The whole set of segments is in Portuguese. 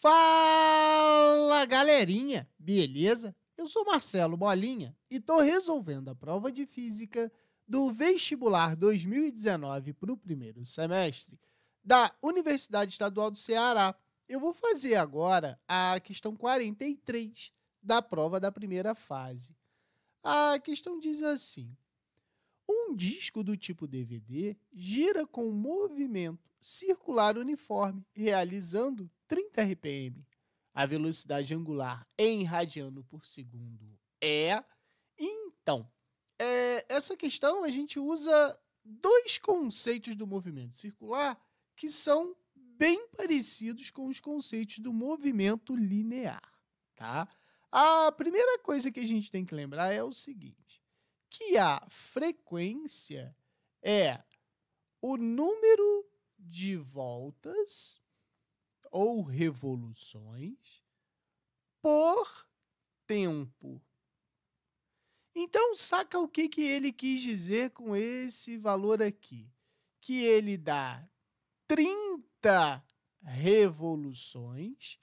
Fala galerinha, beleza? Eu sou Marcelo Bolinha e estou resolvendo a prova de física do vestibular 2019 para o primeiro semestre da Universidade Estadual do Ceará. Eu vou fazer agora a questão 43 da prova da primeira fase. A questão diz assim: um disco do tipo DVD gira com um movimento circular uniforme, realizando 30 RPM. A velocidade angular em radiano por segundo é. Então, é, essa questão a gente usa dois conceitos do movimento circular que são bem parecidos com os conceitos do movimento linear, tá? A primeira coisa que a gente tem que lembrar é o seguinte: que a frequência é o número de voltas ou revoluções por tempo. Então, saca o que, que ele quis dizer com esse valor aqui? Que ele dá 30 revoluções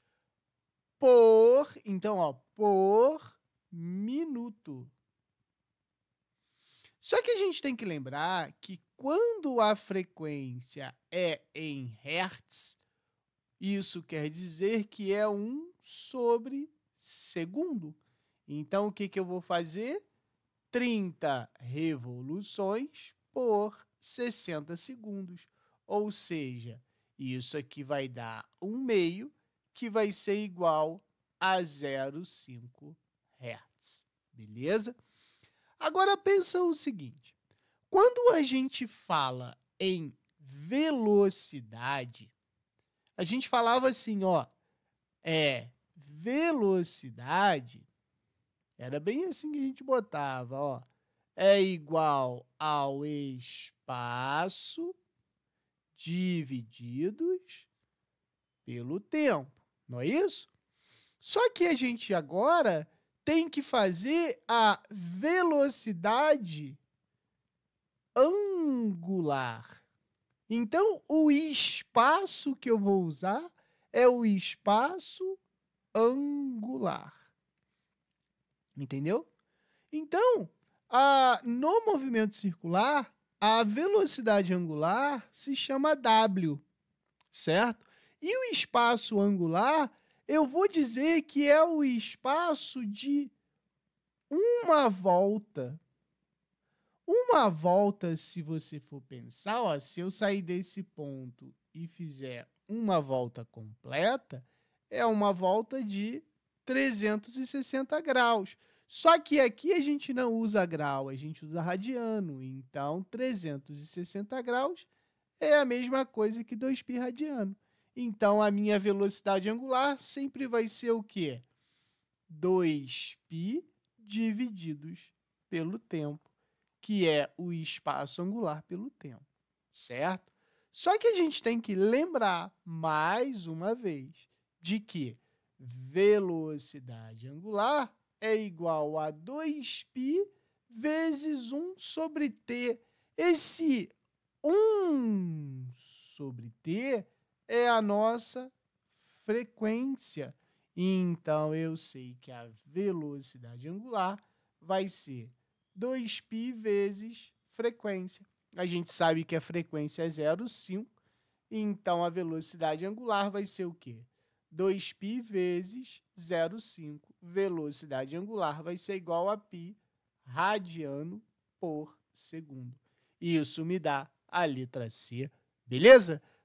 por, então, ó, por minuto. Só que a gente tem que lembrar que quando a frequência é em hertz, isso quer dizer que é 1 sobre segundo. Então, o que, que eu vou fazer? 30 revoluções por 60 segundos. Ou seja, isso aqui vai dar um meio, que vai ser igual a 0,5 hertz. Beleza? Agora pensa o seguinte: quando a gente fala em velocidade, a gente falava assim, ó, é velocidade, era bem assim que a gente botava, ó, é igual ao espaço divididos pelo tempo, não é isso? Só que a gente agora tem que fazer a velocidade angular. Então, o espaço que eu vou usar é o espaço angular. Entendeu? Então, a, no movimento circular, a velocidade angular se chama W, certo? E o espaço angular eu vou dizer que é o espaço de uma volta. Uma volta, se você for pensar, ó, se eu sair desse ponto e fizer uma volta completa, é uma volta de 360 graus. Só que aqui a gente não usa grau, a gente usa radiano. Então, 360 graus é a mesma coisa que 2π radiano. Então, a minha velocidade angular sempre vai ser o quê? 2π divididos pelo tempo, que é o espaço angular pelo tempo, certo? Só que a gente tem que lembrar, mais uma vez, de que velocidade angular é igual a 2π vezes 1 sobre t. Esse 1 sobre t é a nossa frequência. Então eu sei que a velocidade angular vai ser 2π vezes frequência. A gente sabe que a é frequência é 0,5, então a velocidade angular vai ser o quê? 2π vezes 0,5. Velocidade angular vai ser igual a π radiano por segundo. Isso me dá a letra C, beleza?